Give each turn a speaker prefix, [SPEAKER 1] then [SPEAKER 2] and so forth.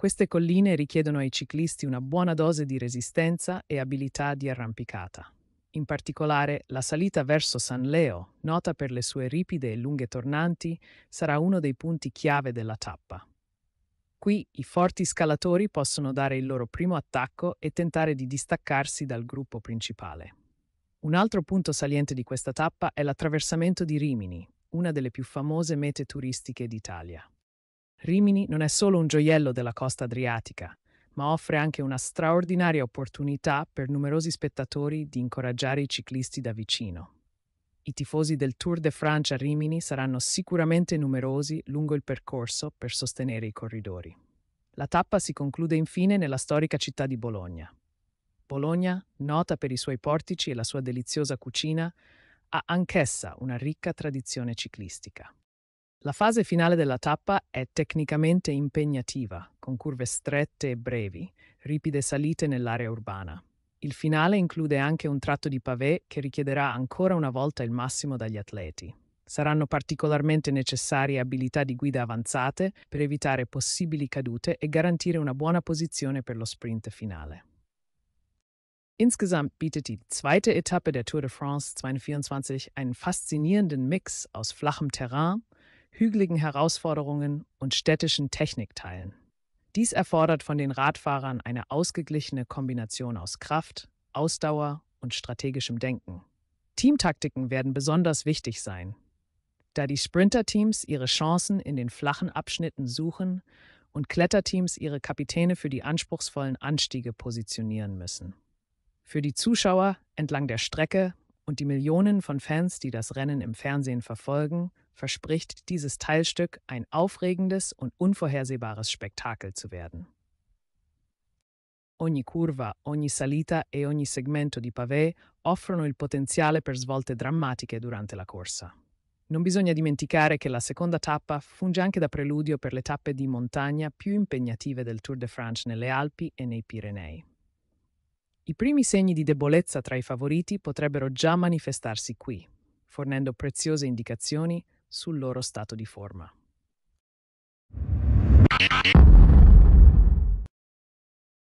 [SPEAKER 1] Queste colline richiedono ai ciclisti una buona dose di resistenza e abilità di arrampicata. In particolare, la salita verso San Leo, nota per le sue ripide e lunghe tornanti, sarà uno dei punti chiave della tappa. Qui i forti scalatori possono dare il loro primo attacco e tentare di distaccarsi dal gruppo principale. Un altro punto saliente di questa tappa è l'attraversamento di Rimini, una delle più famose mete turistiche d'Italia. Rimini non è solo un gioiello della costa adriatica, ma offre anche una straordinaria opportunità per numerosi spettatori di incoraggiare i ciclisti da vicino. I tifosi del Tour de France a Rimini saranno sicuramente numerosi lungo il percorso per sostenere i corridori. La tappa si conclude infine nella storica città di Bologna. Bologna, nota per i suoi portici e la sua deliziosa cucina, ha anch'essa una ricca tradizione ciclistica. La fase finale della tappa è tecnicamente impegnativa, con curve strette e brevi, ripide salite nell'area urbana. Il finale include anche un tratto di pavé che richiederà ancora una volta il massimo dagli atleti. Saranno particolarmente necessarie abilità di guida avanzate per evitare possibili cadute e garantire una buona posizione per lo sprint finale. Insgesamt bietet die zweite Etappe der Tour de France 2024 einen faszinierenden Mix aus flachem Terrain, hügeligen Herausforderungen und städtischen Technik teilen. Dies erfordert von den Radfahrern eine ausgeglichene Kombination aus Kraft, Ausdauer und strategischem Denken. Teamtaktiken werden besonders wichtig sein, da die Sprinterteams ihre Chancen in den flachen Abschnitten suchen und Kletterteams ihre Kapitäne für die anspruchsvollen Anstiege positionieren müssen. Für die Zuschauer entlang der Strecke und die Millionen von Fans, die das Rennen im Fernsehen verfolgen, verspricht dieses Teilstück ein aufregendes und unvorhersehbares Spektakel zu werden. Ogni curva, ogni salita e ogni segmento di pavé offrono il potenziale per svolte drammatiche durante la corsa. Non bisogna dimenticare che la seconda tappa funge anche da preludio per le tappe di montagna più impegnative del Tour de France nelle Alpi e nei Pirenei. I primi segni di debolezza tra i favoriti potrebbero già manifestarsi qui, fornendo preziose indicazioni sul loro stato di forma.